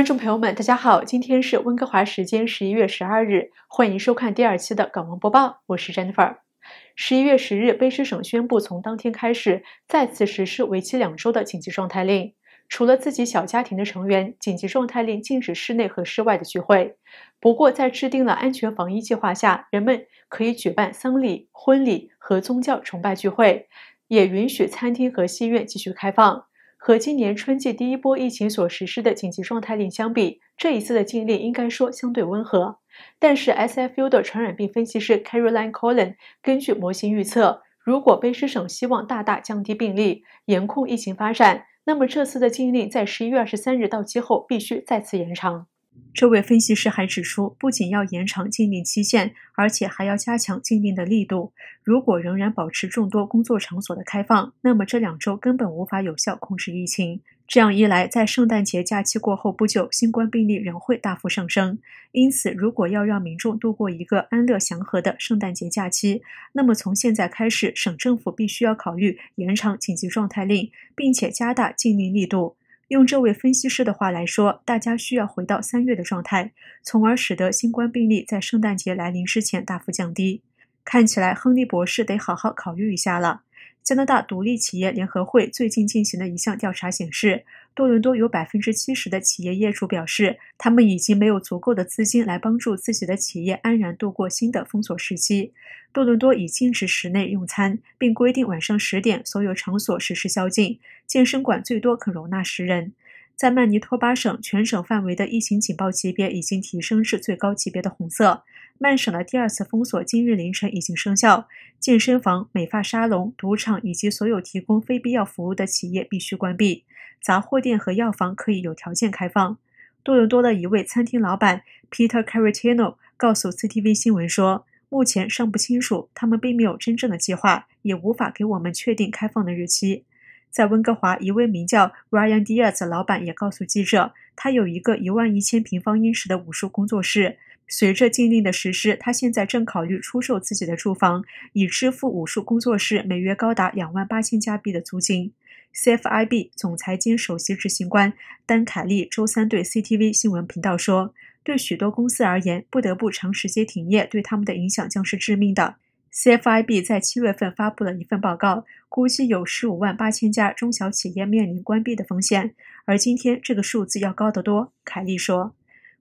观众朋友们，大家好，今天是温哥华时间十一月十二日，欢迎收看第二期的港闻播报，我是 Jennifer。十一月十日，卑诗省宣布从当天开始再次实施为期两周的紧急状态令，除了自己小家庭的成员，紧急状态令禁止室内和室外的聚会。不过，在制定了安全防疫计划下，人们可以举办丧礼、婚礼和宗教崇拜聚会，也允许餐厅和戏院继续开放。和今年春季第一波疫情所实施的紧急状态令相比，这一次的禁令应该说相对温和。但是，S.F.U. 的传染病分析师 Caroline c o l l i n 根据模型预测，如果卑诗省希望大大降低病例，严控疫情发展，那么这次的禁令在十一月二十三日到期后必须再次延长。这位分析师还指出，不仅要延长禁令期限，而且还要加强禁令的力度。如果仍然保持众多工作场所的开放，那么这两周根本无法有效控制疫情。这样一来，在圣诞节假期过后不久，新冠病例仍会大幅上升。因此，如果要让民众度过一个安乐祥和的圣诞节假期，那么从现在开始，省政府必须要考虑延长紧急状态令，并且加大禁令力度。用这位分析师的话来说，大家需要回到三月的状态，从而使得新冠病例在圣诞节来临之前大幅降低。看起来，亨利博士得好好考虑一下了。加拿大独立企业联合会最近进行的一项调查显示。多伦多有百分之七十的企业业主表示，他们已经没有足够的资金来帮助自己的企业安然度过新的封锁时期。多伦多已禁止室内用餐，并规定晚上十点所有场所实施宵禁。健身馆最多可容纳十人。在曼尼托巴省，全省范围的疫情警报级别已经提升至最高级别的红色。曼省的第二次封锁今日凌晨已经生效。健身房、美发沙龙、赌场以及所有提供非必要服务的企业必须关闭。杂货店和药房可以有条件开放。多伦多的一位餐厅老板 Peter Caritano 告诉 CTV 新闻说：“目前尚不清楚，他们并没有真正的计划，也无法给我们确定开放的日期。”在温哥华，一位名叫 Ryan Diaz 的老板也告诉记者，他有一个一万一千平方英尺的武术工作室。随着禁令的实施，他现在正考虑出售自己的住房，以支付武术工作室每月高达两万八千加币的租金。CFIB 总裁兼首席执行官丹·凯利周三对 CTV 新闻频道说：“对许多公司而言，不得不长时间停业，对他们的影响将是致命的。” Cfib 在七月份发布了一份报告，估计有十五万八千家中小企业面临关闭的风险。而今天，这个数字要高得多。凯利说：“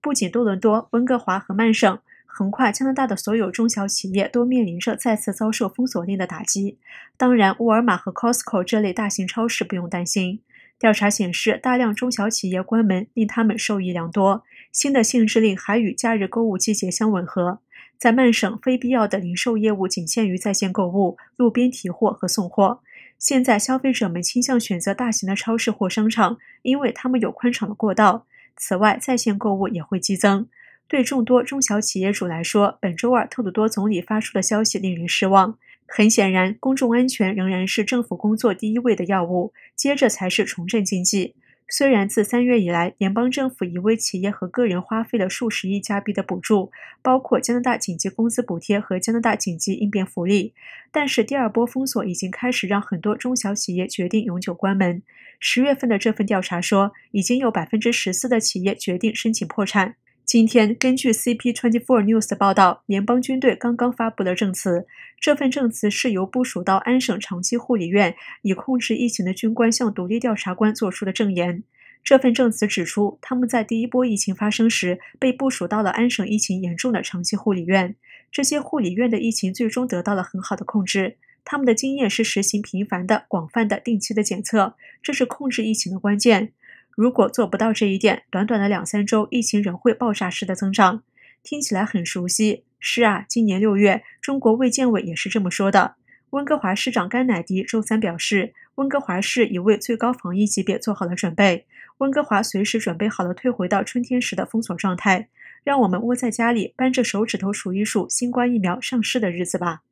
不仅多伦多、温哥华和曼省，横跨加拿大的所有中小企业都面临着再次遭受封锁令的打击。当然，沃尔玛和 Costco 这类大型超市不用担心。”调查显示，大量中小企业关门令他们受益良多。新的限制令还与假日购物季节相吻合。在曼省，非必要的零售业务仅限于在线购物、路边提货和送货。现在，消费者们倾向选择大型的超市或商场，因为他们有宽敞的过道。此外，在线购物也会激增。对众多中小企业主来说，本周二特鲁多总理发出的消息令人失望。很显然，公众安全仍然是政府工作第一位的要务，接着才是重振经济。虽然自三月以来，联邦政府已为企业和个人花费了数十亿加币的补助，包括加拿大紧急工资补贴和加拿大紧急应变福利，但是第二波封锁已经开始让很多中小企业决定永久关门。十月份的这份调查说，已经有百分之十四的企业决定申请破产。今天，根据 CP Twenty Four News 的报道，联邦军队刚刚发布了证词。这份证词是由部署到安省长期护理院以控制疫情的军官向独立调查官作出的证言。这份证词指出，他们在第一波疫情发生时被部署到了安省疫情严重的长期护理院。这些护理院的疫情最终得到了很好的控制。他们的经验是实行频繁的、广泛的、定期的检测，这是控制疫情的关键。如果做不到这一点，短短的两三周，疫情仍会爆炸式的增长。听起来很熟悉，是啊，今年六月，中国卫健委也是这么说的。温哥华市长甘乃迪周三表示，温哥华市已为最高防疫级别做好了准备。温哥华随时准备好了退回到春天时的封锁状态，让我们窝在家里，扳着手指头数一数新冠疫苗上市的日子吧。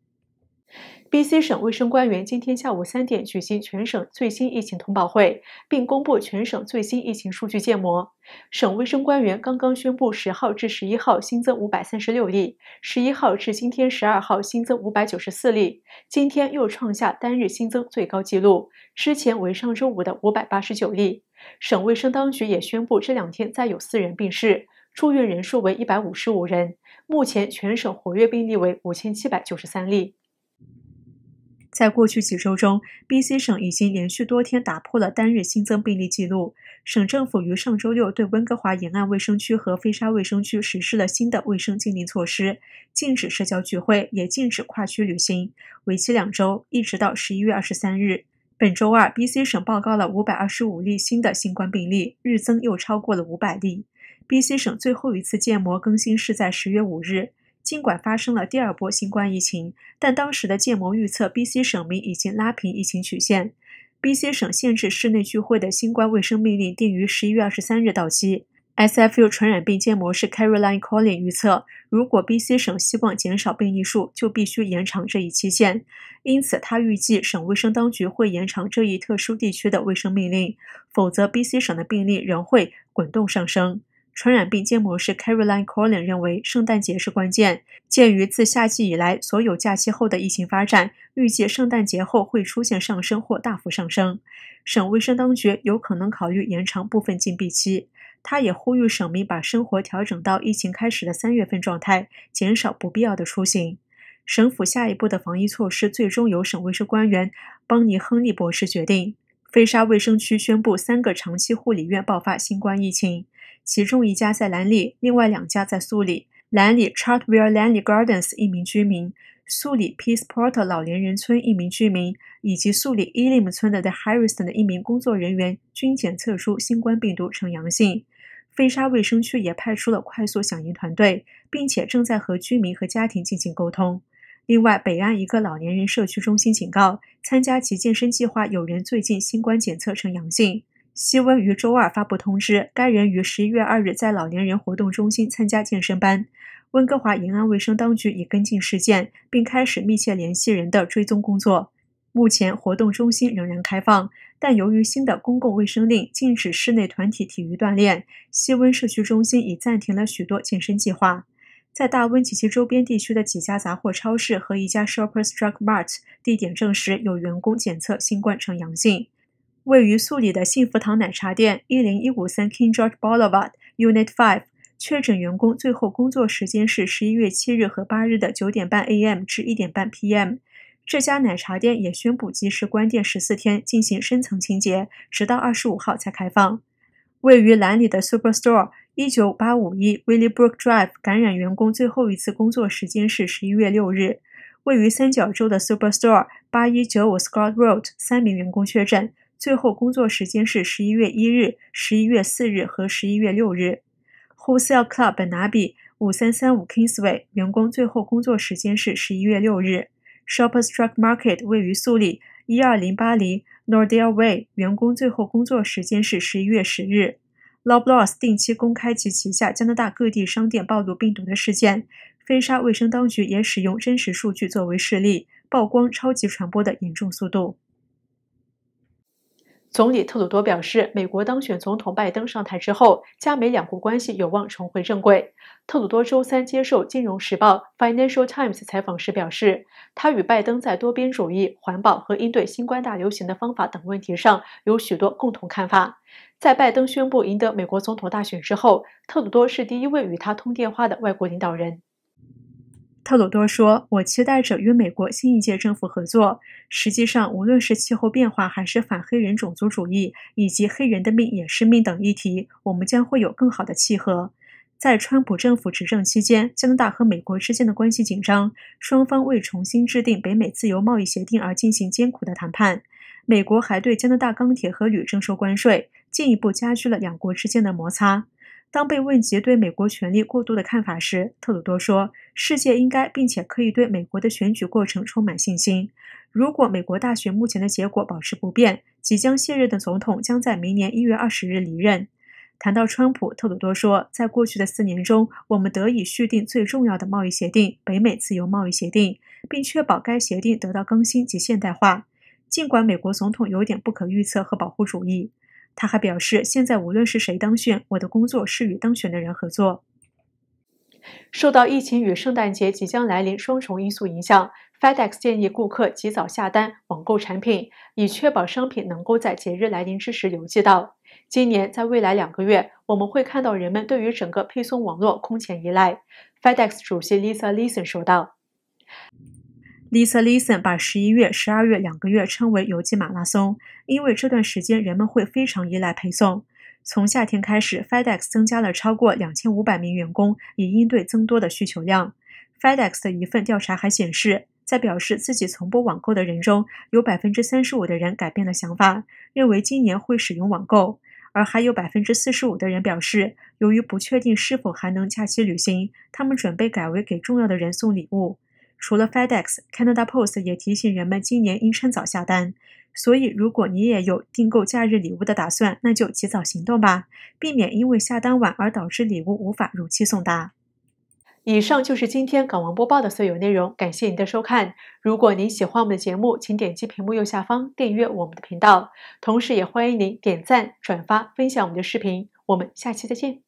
BC 省卫生官员今天下午三点举行全省最新疫情通报会，并公布全省最新疫情数据建模。省卫生官员刚刚宣布，十号至十一号新增五百三十六例，十一号至今天十二号新增五百九十四例，今天又创下单日新增最高纪录，之前为上周五的五百八十九例。省卫生当局也宣布，这两天再有四人病逝，住院人数为一百五十五人，目前全省活跃病例为五千七百九十三例。在过去几周中，BC 省已经连续多天打破了单日新增病例记录。省政府于上周六对温哥华沿岸卫生区和飞沙卫生区实施了新的卫生禁令措施，禁止社交聚会，也禁止跨区旅行，为期两周，一直到十一月二十三日。本周二，BC 省报告了五百二十五例新的新冠病例，日增又超过了五百例。BC 省最后一次建模更新是在十月五日。尽管发生了第二波新冠疫情，但当时的建模预测 BC 省民已经拉平疫情曲线。BC 省限制室内聚会的新冠卫生命令定于十一月二十三日到期。SFU 传染病建模师 Caroline Colin l 预测，如果 BC 省希望减少病例数，就必须延长这一期限。因此，他预计省卫生当局会延长这一特殊地区的卫生命令，否则 BC 省的病例仍会滚动上升。传染病监模师 Caroline Corlin 认为，圣诞节是关键。鉴于自夏季以来所有假期后的疫情发展，预计圣诞节后会出现上升或大幅上升。省卫生当局有可能考虑延长部分禁闭期。他也呼吁省民把生活调整到疫情开始的三月份状态，减少不必要的出行。省府下一步的防疫措施最终由省卫生官员邦尼·亨利博士决定。飞沙卫生区宣布三个长期护理院爆发新冠疫情。其中一家在兰里，另外两家在苏里。兰里 Chartwell Landy Gardens 一名居民，苏里 Peaceport 老年人村一名居民，以及苏里 e l a m 村的 The Harrison 的一名工作人员均检测出新冠病毒呈阳性。飞沙卫生区也派出了快速响应团队，并且正在和居民和家庭进行沟通。另外，北岸一个老年人社区中心警告，参加其健身计划有人最近新冠检测呈阳性。西温于周二发布通知，该人于十一月二日在老年人活动中心参加健身班。温哥华银安卫生当局已跟进事件，并开始密切联系人的追踪工作。目前活动中心仍然开放，但由于新的公共卫生令禁止室内团体体育锻炼，西温社区中心已暂停了许多健身计划。在大温及其周边地区的几家杂货超市和一家 Shoppers Drug Mart 地点证实，有员工检测新冠呈阳性。位于素里的幸福堂奶茶店，一零一五三 King George Boulevard Unit Five，确诊员工最后工作时间是十一月七日和八日的九点半 AM 至一点半 PM。这家奶茶店也宣布及时关店十四天，进行深层清洁，直到二十五号才开放。位于兰里的 Superstore，一九八五一 Williebrook Drive，感染员工最后一次工作时间是十一月六日。位于三角洲的 Superstore，八一九五 Scott Road，三名员工确诊。最后工作时间是十一月一日、十一月四日和十一月六日。Wholesale Club 本拿比五三三五 Kingsway 员工最后工作时间是十一月六日。Shop p e r s t r u k Market 位于苏里一二零八零 n o r d e a Way 员工最后工作时间是十一月十日。l o b l o s 定期公开其旗下加拿大各地商店暴露病毒的事件。飞沙卫生当局也使用真实数据作为示例，曝光超级传播的严重速度。总理特鲁多表示，美国当选总统拜登上台之后，加美两国关系有望重回正轨。特鲁多周三接受《金融时报》（Financial Times） 采访时表示，他与拜登在多边主义、环保和应对新冠大流行的方法等问题上有许多共同看法。在拜登宣布赢得美国总统大选之后，特鲁多是第一位与他通电话的外国领导人。特鲁多说：“我期待着与美国新一届政府合作。实际上，无论是气候变化，还是反黑人种族主义，以及黑人的命也是命等议题，我们将会有更好的契合。”在川普政府执政期间，加拿大和美国之间的关系紧张，双方为重新制定北美自由贸易协定而进行艰苦的谈判。美国还对加拿大钢铁和铝征收关税，进一步加剧了两国之间的摩擦。当被问及对美国权力过度的看法时，特鲁多说：“世界应该并且可以对美国的选举过程充满信心。如果美国大选目前的结果保持不变，即将卸任的总统将在明年一月二十日离任。”谈到川普，特鲁多说：“在过去的四年中，我们得以续订最重要的贸易协定——北美自由贸易协定，并确保该协定得到更新及现代化。尽管美国总统有点不可预测和保护主义。”他还表示，现在无论是谁当选，我的工作是与当选的人合作。受到疫情与圣诞节即将来临双重因素影响，FedEx 建议顾客及早下单网购产品，以确保商品能够在节日来临之时邮寄到。今年在未来两个月，我们会看到人们对于整个配送网络空前依赖。FedEx 主席 Lisa Lison 说道。Lisa l i s o n 把十一月、十二月两个月称为邮寄马拉松，因为这段时间人们会非常依赖配送。从夏天开始，FedEx 增加了超过两千五百名员工，以应对增多的需求量。FedEx 的一份调查还显示，在表示自己从不网购的人中，有百分之三十五的人改变了想法，认为今年会使用网购；而还有百分之四十五的人表示，由于不确定是否还能假期旅行，他们准备改为给重要的人送礼物。除了 FedEx，Canada Post 也提醒人们今年应趁早下单。所以，如果你也有订购假日礼物的打算，那就及早行动吧，避免因为下单晚而导致礼物无法如期送达。以上就是今天港王播报的所有内容，感谢您的收看。如果您喜欢我们的节目，请点击屏幕右下方订阅我们的频道，同时也欢迎您点赞、转发、分享我们的视频。我们下期再见。